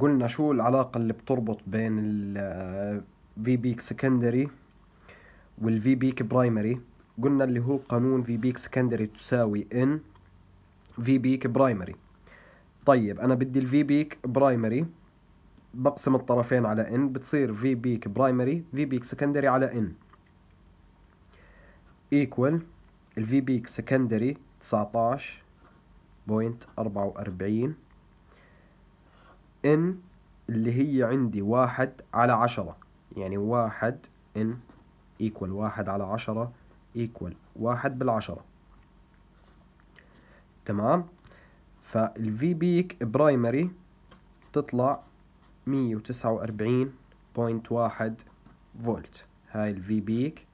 قلنا شو العلاقة اللي بتربط بين ال في بيك سكندري والفي بيك برايمري قلنا اللي هو قانون في بيك سكندري تساوي ان في بيك برايمري طيب انا بدي الفي بيك برايمري بقسم الطرفين على ان بتصير في بيك برايمري في بيك سكندري على ان ايكوال الفي بيك سكندري 19.44 ان اللي هي عندي واحد على عشرة يعني واحد ان equal واحد على عشرة equal واحد بالعشرة تمام فالفي بيك برايمري تطلع 149.1 فولت هاي الفي بيك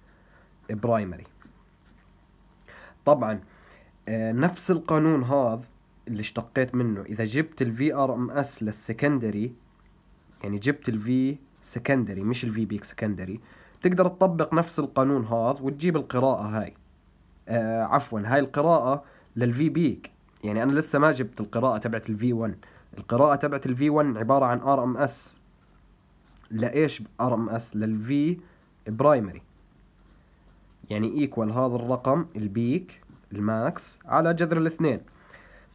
برايمري طبعا آه، نفس القانون هذا اللي اشتقيت منه اذا جبت الفي ار ام اس للسكندري يعني جبت الفي سكندري مش الفي بيك سكندري تقدر تطبق نفس القانون هذا وتجيب القراءة هاي آه عفوا هاي القراءة للفي بيك يعني انا لسه ما جبت القراءة تبعت الفي 1 القراءة تبعت الفي 1 عبارة عن ار ام اس لايش ار ام اس للفي برايمري يعني ايكوال هذا الرقم البيك الماكس على جذر الاثنين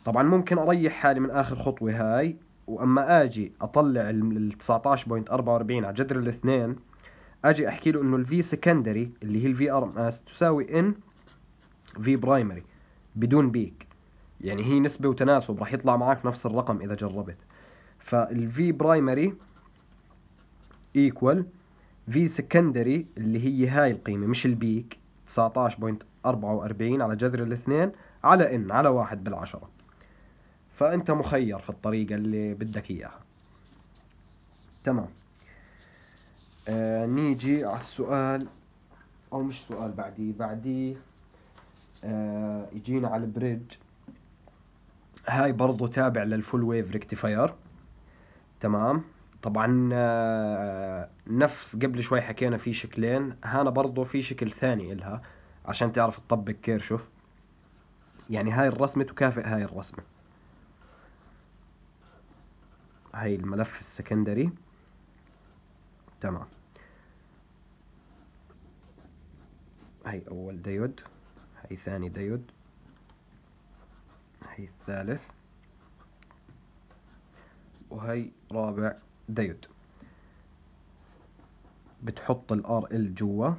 طبعا ممكن اريح حالي من اخر خطوه هاي واما اجي اطلع ال 19.44 على جذر الاثنين اجي احكي له انه الفي سكندري اللي هي الفي ار ام اس تساوي ان في برايمري بدون بيك يعني هي نسبة وتناسب راح يطلع معك نفس الرقم إذا جربت فالفي برايمري ايكوال في سكندري اللي هي هاي القيمة مش البيك 19.44 على جذر الاثنين على ان على واحد بالعشرة فأنت مخير في الطريقة اللي بدك إياها تمام آه نيجي على السؤال أو مش سؤال بعديه بعديه آه يجينا على البريدج هاي برضو تابع للفول ويف ريكتيفاير تمام طبعا آه نفس قبل شوي حكينا في شكلين هنا برضو في شكل ثاني إلها عشان تعرف تطبق كيرشوف يعني هاي الرسمة تكافئ هاي الرسمة هاي الملف السكندري تمام هاي أول ديود هاي ثاني ديود هاي الثالث وهي رابع ديود بتحط الار ال جوا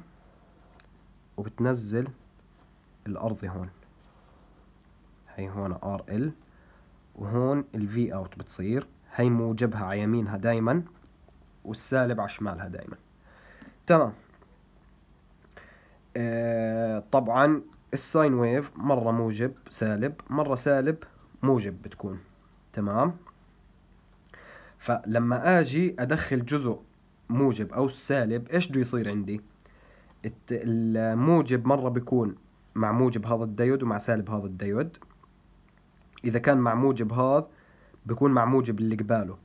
وبتنزل الارضي هون هي هون ار ال وهون الفي اوت بتصير هي موجبها على يمينها دايما والسالب على شمالها دايما تمام آه طبعا الساين ويف مرة موجب سالب مرة سالب موجب بتكون تمام فلما اجي ادخل جزء موجب او سالب ايش بده يصير عندي الموجب مرة بيكون مع موجب هذا الديود ومع سالب هذا الديود إذا كان مع موجب هذا بكون مع موجب اللي قباله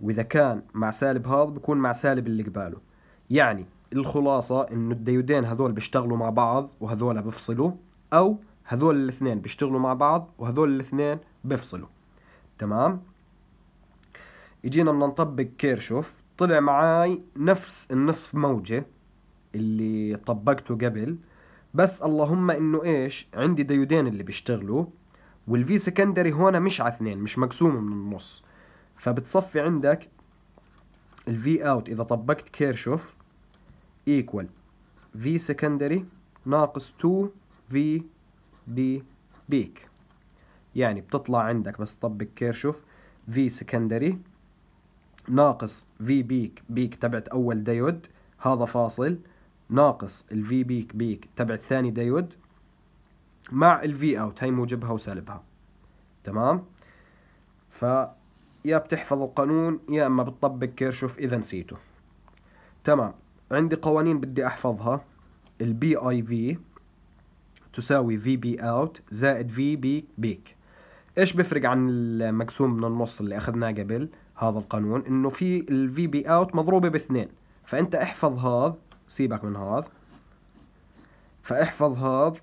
واذا كان مع سالب هذا بكون مع سالب اللي قباله يعني الخلاصة انه الديودين هذول بيشتغلوا مع بعض وهذول بيفصلوا او هذول الاثنين بيشتغلوا مع بعض وهذول الاثنين بيفصلوا تمام اجينا بدنا نطبق كيرشوف طلع معاي نفس النصف موجة اللي طبقته قبل بس اللهم انه ايش عندي ديودين اللي بيشتغلوا والفي سكندري هون مش على اثنين مش مقسومه من النص فبتصفي عندك الفي اوت اذا طبقت كيرشوف ايكوال في سكندري ناقص 2 في بي بيك يعني بتطلع عندك بس تطبق كيرشوف في سكندري ناقص في بيك بيك تبعت اول ديود هذا فاصل ناقص الفي بيك بيك تبعت ثاني ديود مع الفي اوت هي موجبها وسالبها تمام يا بتحفظ القانون يا اما بتطبق كيرشوف اذا نسيته تمام عندي قوانين بدي احفظها البي اي في تساوي في بي اوت زائد في بي بيك ايش بيفرق عن المقسوم من النص اللي اخذناه قبل هذا القانون انه في الفي بي اوت مضروبه باثنين فانت احفظ هذا سيبك من هذا فاحفظ هذا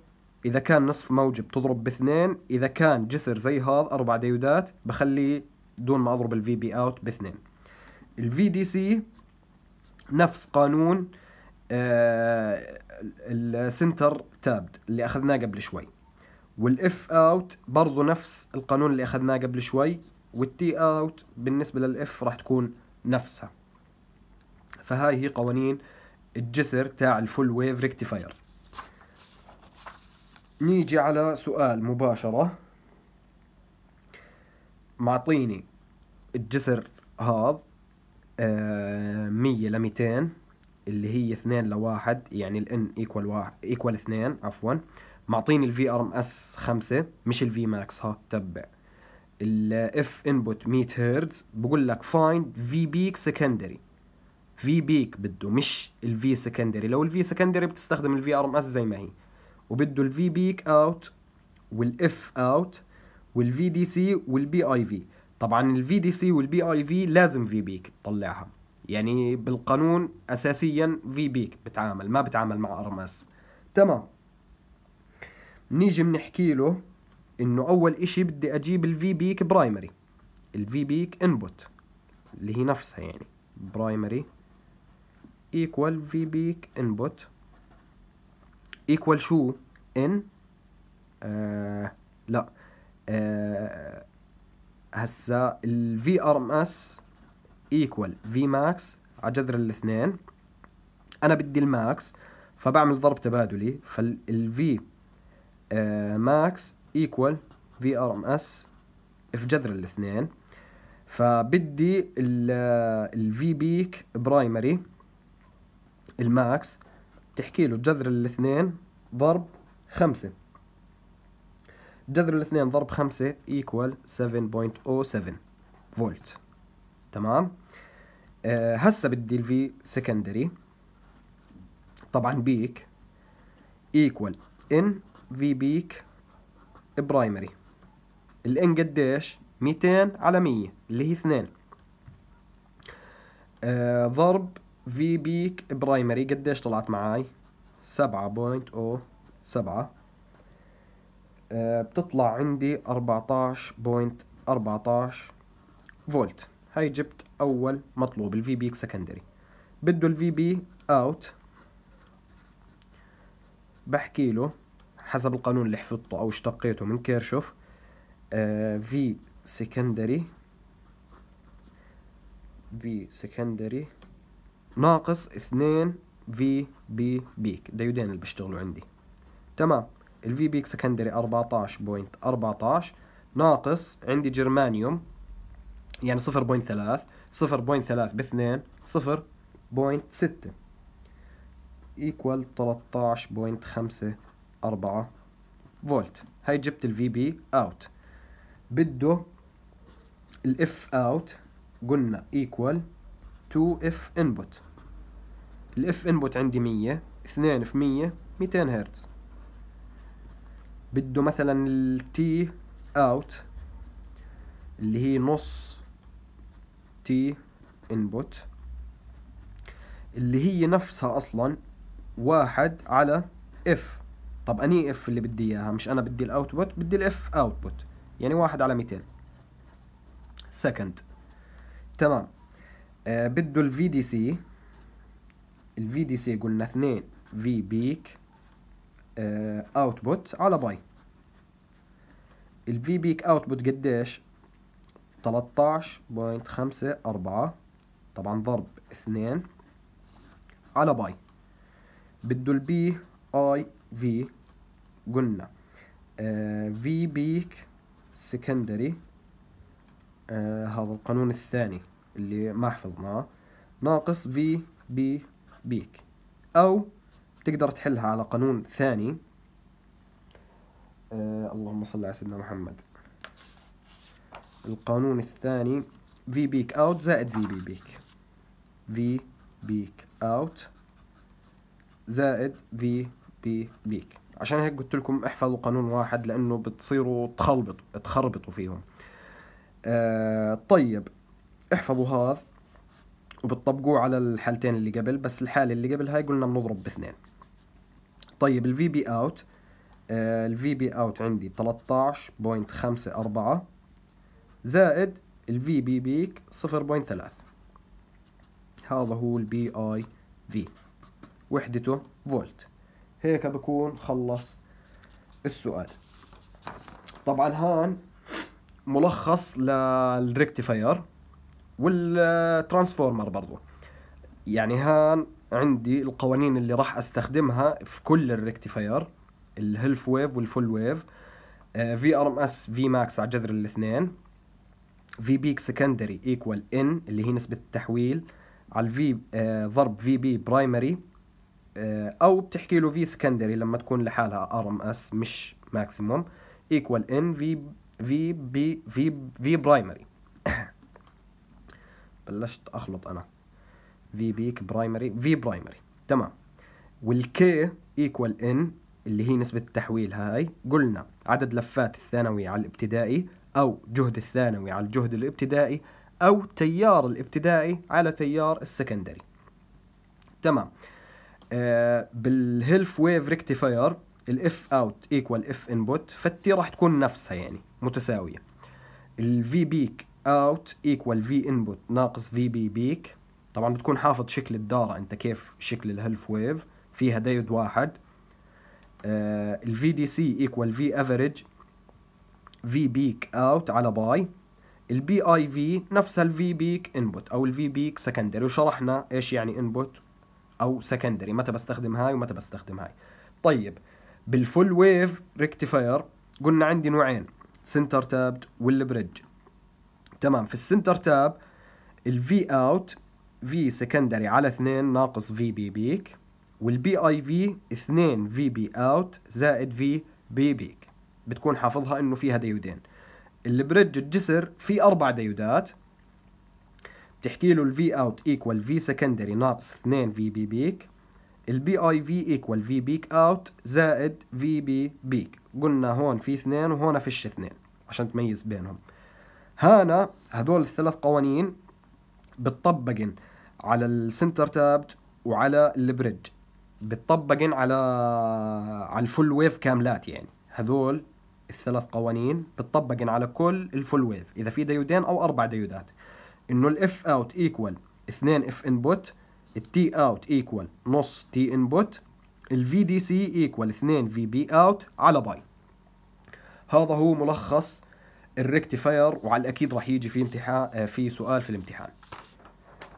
اذا كان نصف موجب تضرب باثنين اذا كان جسر زي هذا اربع ديودات بخلي دون ما اضرب الفي بي اوت باثنين الفي دي سي نفس قانون آه، السنتر تابد اللي اخذناه قبل شوي والاف اوت برضه نفس القانون اللي اخذناه قبل شوي والتي اوت بالنسبه للاف راح تكون نفسها فهاي هي قوانين الجسر تاع الفول ويف ريكتيفاير نيجي على سؤال مباشرة معطيني الجسر هذا آه، مية لميتين اللي هي اثنين لواحد يعني الان ايكوال واحد ايكوال اثنين عفوا معطيني الفي ار ام اس خمسة مش v ماكس ها تبع f انبوت 100 هرتز بقول لك find في بيك سكندري في بيك بده مش v سكندري لو v سكندري بتستخدم الفي ار ام اس زي ما هي وبده الفي بيك اوت والاف اوت والفي دي سي والبي اي في طبعا الفي دي سي والبي اي في لازم في بيك تطلعها يعني بالقانون اساسيا في بيك بتعامل ما بتعامل مع ار ام اس تمام نيجي بنحكي له انه اول اشي بدي اجيب الفي بيك برايمري الفي بيك انبوت اللي هي نفسها يعني برايمري ايكوال في بيك انبوت ايكوال شو ان لا آه هسا الفي ار ام اس ايكوال في ماكس على جذر الاثنين انا بدي الماكس فبعمل ضرب تبادلي فالفي آه ماكس ايكوال في ار ام اس في جذر الاثنين فبدي الفي بيك برايمري الماكس بتحكي له جذر الاثنين ضرب خمسة جذر الاثنين ضرب خمسة equal 7.07 فولت تمام أه هسا بدي الفي سكندري طبعا بيك equal ان في بيك برايمري الان قديش 200 على 100 اللي هي 2 أه ضرب في بيك برايمري قديش طلعت معاي سبعة بوينت أو oh سبعة آه، بتطلع عندي أربعتاش بوينت أربعتاش فولت هاي جبت أول مطلوب الفي بيك سكندري بده الفي بي اوت بحكي له حسب القانون اللي حفظته او اشتقيته من كيرشوف في سكندري في سكندري ناقص 2 في بي بيك ديودين اللي بيشتغلوا عندي تمام الفي بيك سكندري 14.14 ناقص عندي جرمانيوم يعني 0.3 0.3 ب 2 0.6 ايكوال 13.54 فولت هاي جبت الفي بي اوت بده الاف اوت قلنا ايكوال تو اف انبوت الاف انبوت عندي 100 2 في 100 200 هرتز بده مثلا التي اوت اللي هي نص تي انبوت اللي هي نفسها اصلا واحد على اف طب اني اف اللي بدي اياها مش انا بدي الاوتبوت بدي الاف اوتبوت يعني واحد على 200 سكند تمام آه بده الفي دي سي الفي دي سي قلنا اثنين في بيك اوتبوت على باي الفي بيك اوتبوت قديش 13.54 طبعا ضرب اثنين على باي بده بي اي في قلنا في بيك سكندري هذا القانون الثاني اللي ما حفظناه ناقص في بي بيك أو تقدر تحلها على قانون ثاني آه اللهم صل على سيدنا محمد القانون الثاني في بيك اوت زائد في بي بيك في بيك اوت زائد في بي بيك عشان هيك قلت لكم احفظوا قانون واحد لانه بتصيروا تخلبطوا تخربطوا فيهم آه طيب احفظوا هذا وبتطبقوه على الحالتين اللي قبل بس الحالة اللي قبل هاي قلنا بنضرب باثنين طيب الفي بي اوت الفي بي اوت عندي 13.54 زائد الفي بي بيك 0.3 هذا هو البي اي في وحدته فولت هيك بكون خلص السؤال طبعا هان ملخص للريكتيفاير والترانسفورمر برضو يعني هان عندي القوانين اللي راح استخدمها في كل الريكتيفاير الهلف ويف والفول ويف في ار ام اس في ماكس على جذر الاثنين في بيك سكندري ايكوال ان اللي هي نسبه التحويل على الفي آه، ضرب في بي برايمري او بتحكي له في سكندري لما تكون لحالها ار ام اس مش ماكسيموم ايكوال ان في في بي في في برايمري بلشت اخلط انا في بيك برايمري في برايمري تمام والكي ايكوال ان اللي هي نسبة التحويل هاي قلنا عدد لفات الثانوي على الابتدائي أو جهد الثانوي على الجهد الابتدائي أو تيار الابتدائي على تيار السكندري تمام آه بالهيلف ويف ريكتيفاير الاف اوت ايكوال اف انبوت فالتي راح تكون نفسها يعني متساويه الفي بيك اوت ايكوال في انبوت ناقص في بي بيك طبعا بتكون حافظ شكل الدارة انت كيف شكل الهلف ويف فيها دايود واحد الفي دي سي ايكوال في افريج في بيك اوت على باي البي اي في نفسها ال v بيك انبوت او ال v بيك سكندري وشرحنا ايش يعني انبوت او سكندري متى بستخدم هاي ومتى بستخدم هاي طيب بالفول ويف ريكتيفاير قلنا عندي نوعين سنتر تابد والبريدج تمام في السنتر تاب V out V secondary على 2 ناقص V B بيك B I V 2 V B out زائد V B بيك بتكون حافظها انه فيها ديودين البريدج الجسر في اربع ديودات بتحكي له V out equal V secondary ناقص 2 V B بيك B I V equal V بيك out زائد V B بيك قلنا هون في اثنين وهون فيش اثنين عشان تميز بينهم هانا هدول الثلاث قوانين بتطبقن على السنتر تابت وعلى البريدج بتطبقن على على الفول ويف كاملات يعني هذول الثلاث قوانين بتطبقن على كل الفول ويف اذا في ديودين او اربع ديودات انه الاف اوت ايكوال 2 اف انبوت التي اوت ايكوال نص تي انبوت الفي دي سي ايكوال 2 في بي اوت على باي هذا هو ملخص الريكتيفاير وعلى الاكيد راح يجي في امتحان آه، في سؤال في الامتحان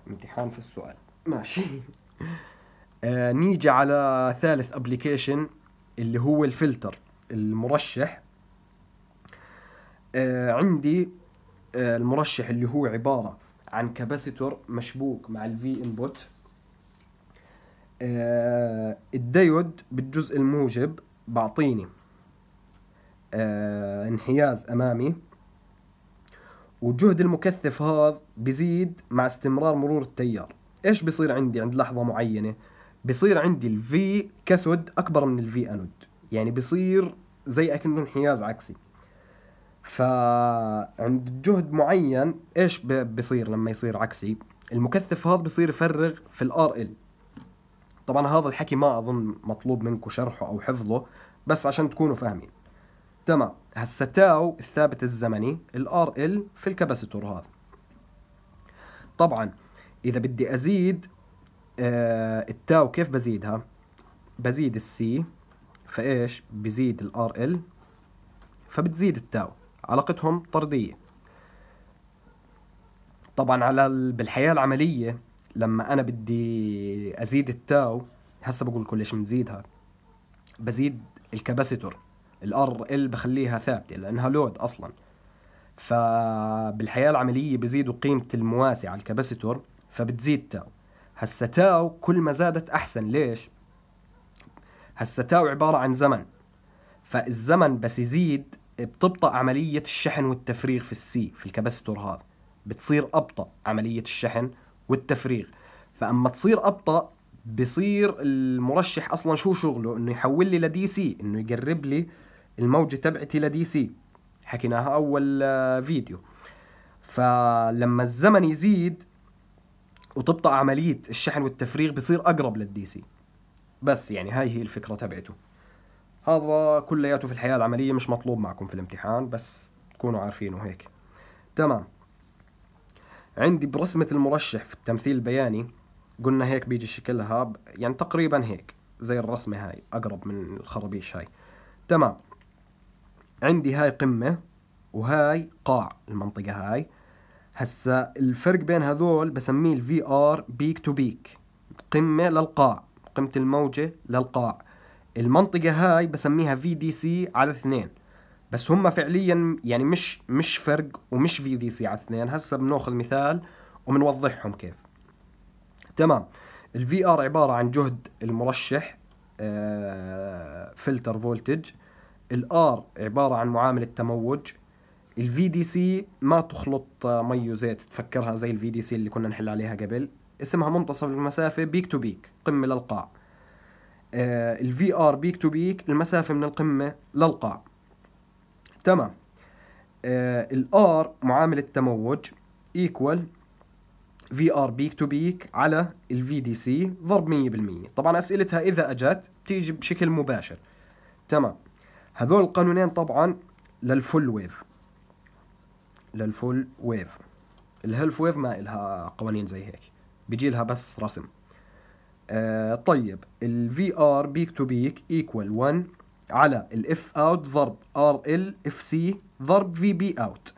امتحان في السؤال ماشي آه نيجي على ثالث ابلكيشن اللي هو الفلتر المرشح آه عندي آه المرشح اللي هو عباره عن كاباسيتور مشبوك مع الفي انبوت آه، الديود بالجزء الموجب بعطيني آه، انحياز امامي وجهد المكثف هذا بزيد مع استمرار مرور التيار ايش بصير عندي عند لحظه معينه بصير عندي الفي كاثود اكبر من الفي انود يعني بصير زي اكنه انحياز عكسي فعند جهد معين ايش بصير لما يصير عكسي المكثف هذا بصير يفرغ في الار ال طبعا هذا الحكي ما اظن مطلوب منكم شرحه او حفظه بس عشان تكونوا فاهمين تمام هسا تاو الثابت الزمني الار ال في الكباسيتور هذا طبعا اذا بدي ازيد آه التاو كيف بزيدها بزيد السي فايش بزيد الار ال فبتزيد التاو علاقتهم طرديه طبعا على بالحياه العمليه لما انا بدي ازيد التاو هسه بقول لكم ليش بنزيدها بزيد الكباسيتور الار ال بخليها ثابته لانها لود اصلا فبالحياه العمليه بزيدوا قيمه المواسي على الكباسيتور فبتزيد تاو هسا تاو كل ما زادت احسن ليش هسا تاو عباره عن زمن فالزمن بس يزيد بتبطأ عملية الشحن والتفريغ في السي في الكباسيتور هذا بتصير أبطأ عملية الشحن والتفريغ فأما تصير أبطأ بصير المرشح أصلا شو شغله إنه يحول لي لدي سي إنه يقرب لي الموجة تبعتي لدي سي حكيناها أول آه، فيديو فلما الزمن يزيد وتبطأ عملية الشحن والتفريغ بصير أقرب للدي سي بس يعني هاي هي الفكرة تبعته هذا كلياته في الحياة العملية مش مطلوب معكم في الامتحان بس تكونوا عارفينه هيك تمام عندي برسمة المرشح في التمثيل البياني قلنا هيك بيجي شكلها يعني تقريبا هيك زي الرسمة هاي أقرب من الخرابيش هاي تمام عندي هاي قمة وهاي قاع المنطقة هاي هسا الفرق بين هذول بسميه الفي ار بيك تو بيك قمة للقاع قمة الموجة للقاع المنطقة هاي بسميها في دي سي على اثنين بس هم فعليا يعني مش مش فرق ومش في دي سي على اثنين هسا بناخذ مثال وبنوضحهم كيف تمام الفي ار عبارة عن جهد المرشح آه، فلتر فولتج الار عباره عن معامله تموج الفي دي سي ما تخلط مي وزيت تفكرها زي الفي دي سي اللي كنا نحل عليها قبل اسمها منتصف المسافه بيك تو بيك قمه للقاع آه، الفي ار بيك تو بيك المسافه من القمه للقاع تمام آه، الار معامله تموج ايكوال في ار بيك تو بيك على الفي دي سي ضرب 100% طبعا اسئلتها اذا اجت بتيجي بشكل مباشر تمام هذول القانونين طبعا للفول ويف للفول ويف الهلف ويف ما إلها قوانين زي هيك بيجي لها بس رسم آه طيب ال ار بيك تو بيك ايكوال 1 على الاف اوت ضرب ار ال اف سي ضرب في بي اوت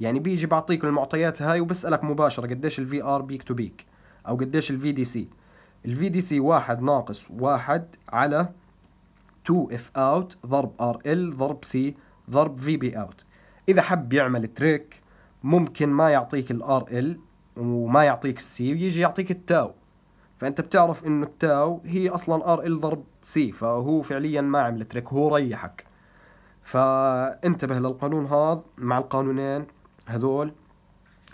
يعني بيجي بعطيك المعطيات هاي وبسألك مباشرة قديش الفي ار بيك تو بيك او قديش الفي دي سي الفي دي سي واحد ناقص واحد على 2 اف اوت ضرب ار ال ضرب سي ضرب في بي اوت اذا حب يعمل تريك ممكن ما يعطيك الار ال وما يعطيك السي ويجي يعطيك التاو فانت بتعرف انه التاو هي اصلا ار ال ضرب سي فهو فعليا ما عمل تريك هو ريحك فانتبه للقانون هذا مع القانونين هذول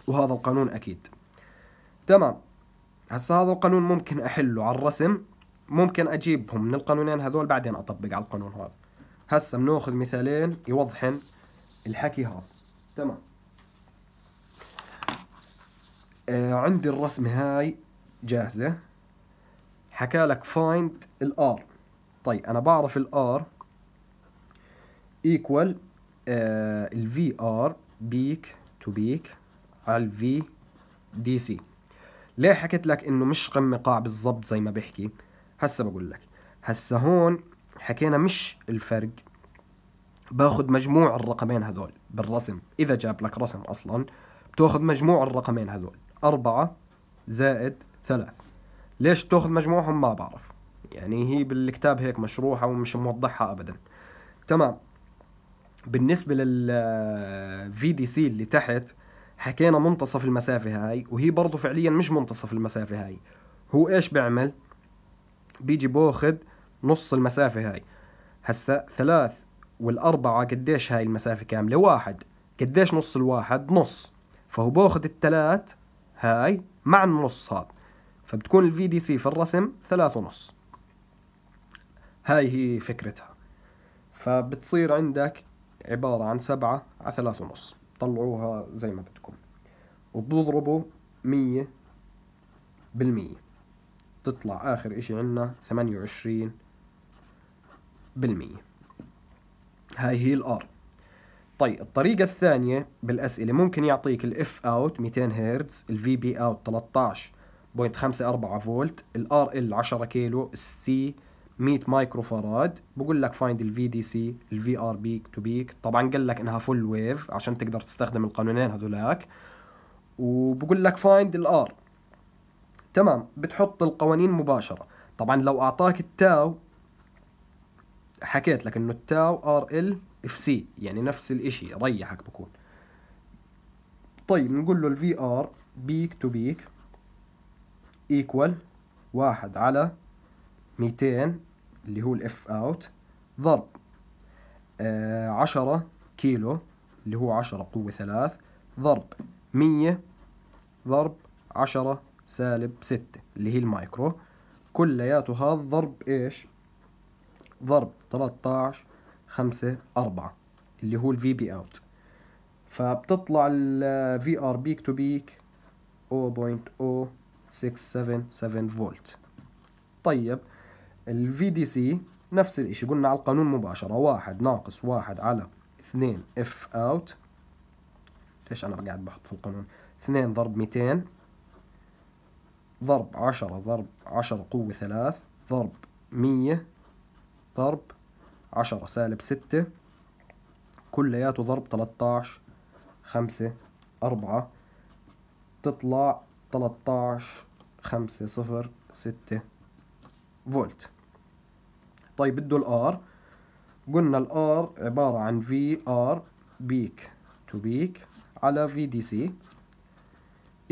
وهذا القانون اكيد تمام هسا هذا القانون ممكن احله على الرسم ممكن اجيبهم من القانونين هذول بعدين اطبق على القانون هذا هسه بناخذ مثالين يوضحن الحكي هذا تمام آه عندي الرسمة هاي جاهزة حكى لك فايند الار طيب انا بعرف الار ايكوال الفي ار بيك تو بيك على الفي دي سي ليه حكيت لك انه مش قمة قاع بالضبط زي ما بحكي هسه بقول لك هسه هون حكينا مش الفرق باخذ مجموع الرقمين هذول بالرسم اذا جاب لك رسم اصلا بتاخذ مجموع الرقمين هذول أربعة زائد ثلاث ليش بتاخذ مجموعهم ما بعرف يعني هي بالكتاب هيك مشروحة ومش موضحها أبدا تمام بالنسبة في دي سي اللي تحت حكينا منتصف المسافة هاي وهي برضو فعليا مش منتصف المسافة هاي هو ايش بيعمل بيجي باخذ نص المسافة هاي هسا ثلاث والأربعة قديش هاي المسافة كاملة واحد قديش نص الواحد نص فهو باخذ الثلاث هاي مع النص هذا فبتكون الفي دي سي في الرسم ثلاثة ونص هاي هي فكرتها فبتصير عندك عبارة عن سبعة على ثلاثة ونص طلعوها زي ما بدكم وبضربوا مية بالمية تطلع آخر إشي عنا 28 بالمية هاي هي الآر طيب الطريقة الثانية بالأسئلة ممكن يعطيك الاف اوت 200 هرتز الفي بي اوت 13.54 فولت الار ال 10 كيلو السي 100 مايكرو فاراد بقول لك فايند الفي دي سي الفي ار بيك تو بيك طبعا قال لك انها فول ويف عشان تقدر تستخدم القانونين هذولاك وبقول لك فايند الار تمام بتحط القوانين مباشرة طبعا لو أعطاك التاو حكيت لك انه التاو ار ال اف سي يعني نفس الاشي ريحك بكون طيب نقول له الفي ار بيك تو بيك ايكوال واحد على 200 اللي هو الاف اوت ضرب آه 10 كيلو اللي هو 10 قوة ثلاث ضرب 100 ضرب 10 سالب 6 اللي هي المايكرو كلياته هذا ضرب ايش ضرب 13 5 4 اللي هو الفي بي اوت فبتطلع الفي ار بيك تو بيك 0.0677 فولت طيب الفي دي سي نفس الاشي قلنا على القانون مباشرة واحد ناقص واحد على اثنين اف اوت ليش انا قاعد بحط في القانون اثنين ضرب 200 ضرب عشرة ضرب عشرة قوة ثلاث ضرب مية ضرب عشرة سالب ستة كلياته ضرب تلتاش خمسة أربعة تطلع تلتاش خمسة صفر ستة فولت طيب بده الار قلنا الار عبارة عن في ار بيك تو بيك على في دي سي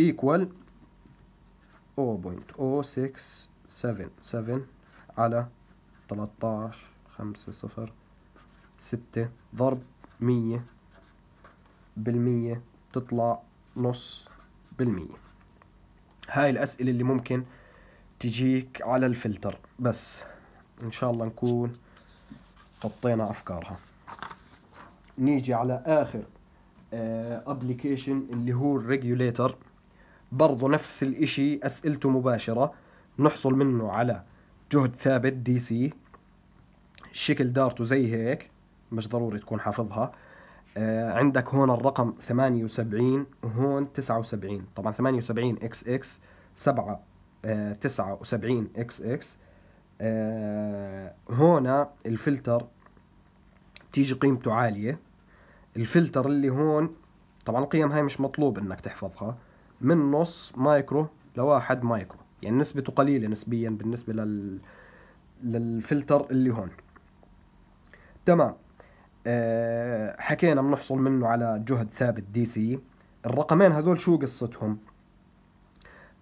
equal 0.0677 على 13 5 0 6 ضرب 100 بالمية بتطلع نص بالمية هاي الأسئلة اللي ممكن تجيك على الفلتر بس إن شاء الله نكون غطينا أفكارها نيجي على آخر ابلكيشن آه، اللي هو الريجوليتر برضو نفس الإشي أسئلته مباشرة نحصل منه على جهد ثابت دي سي شكل دارته زي هيك مش ضروري تكون حافظها آه عندك هون الرقم 78 وهون 79 طبعا 78 اكس اكس 7 79 آه، اكس اكس هون آه، الفلتر تيجي قيمته عالية الفلتر اللي هون طبعا القيم هاي مش مطلوب انك تحفظها آه من نص مايكرو لواحد مايكرو يعني نسبته قليلة نسبيا بالنسبة لل للفلتر اللي هون تمام أه حكينا بنحصل منه على جهد ثابت دي سي الرقمين هذول شو قصتهم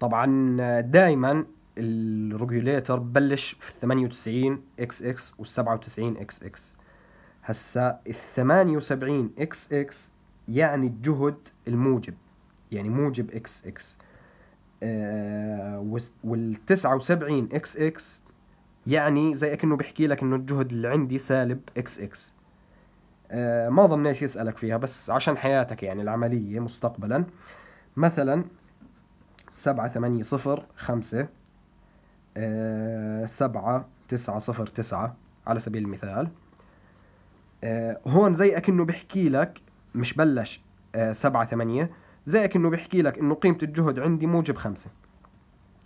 طبعا دائما الريجوليتر ببلش في ال 98 اكس اكس وال 97 اكس اكس هسا ال 78 اكس اكس يعني الجهد الموجب يعني موجب اكس اكس وال 79 اكس اكس يعني زي اكنه بيحكي لك انه الجهد اللي عندي سالب اكس اكس آه، ما ضمنيش يسالك فيها بس عشان حياتك يعني العمليه مستقبلا مثلا 7 8 0 5 7 9 0 9 على سبيل المثال آه، هون زي اكنه بيحكي لك مش بلش 7 آه، 8 زي كأنه بيحكي لك إنه قيمة الجهد عندي موجب خمسة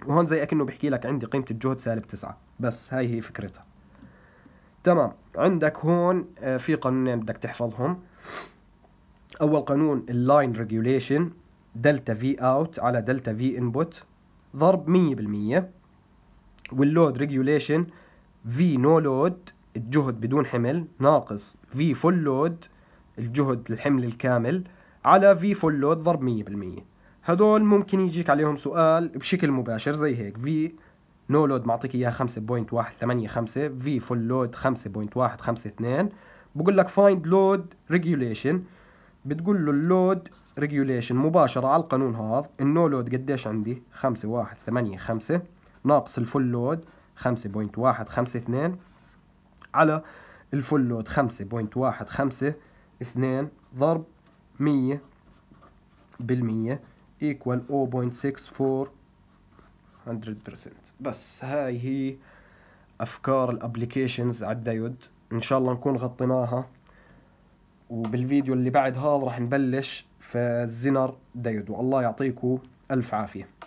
وهون زي كأنه بيحكي لك عندي قيمة الجهد سالب تسعة بس هاي هي فكرتها تمام عندك هون آه، في قانونين بدك تحفظهم أول قانون اللاين ريجوليشن دلتا في اوت على دلتا في انبوت ضرب 100% واللود ريجوليشن في نو لود الجهد بدون حمل ناقص في فول لود الجهد الحمل الكامل على في فولو ضرب 100% هدول ممكن يجيك عليهم سؤال بشكل مباشر زي هيك في نو لود معطيك اياه 5.185 في فول لود 5.152 بقول لك فايند لود ريجوليشن بتقول له اللود ريجوليشن مباشرة على القانون هذا النو لود قديش عندي 5185 ناقص الفول لود 5.152 على الفول لود 5.152 ضرب مية بالمية equal 0.64 بس هاي هي أفكار الابليكيشنز على الدايود إن شاء الله نكون غطيناها وبالفيديو اللي بعد هذا راح نبلش في الزنر دايود والله يعطيكم ألف عافية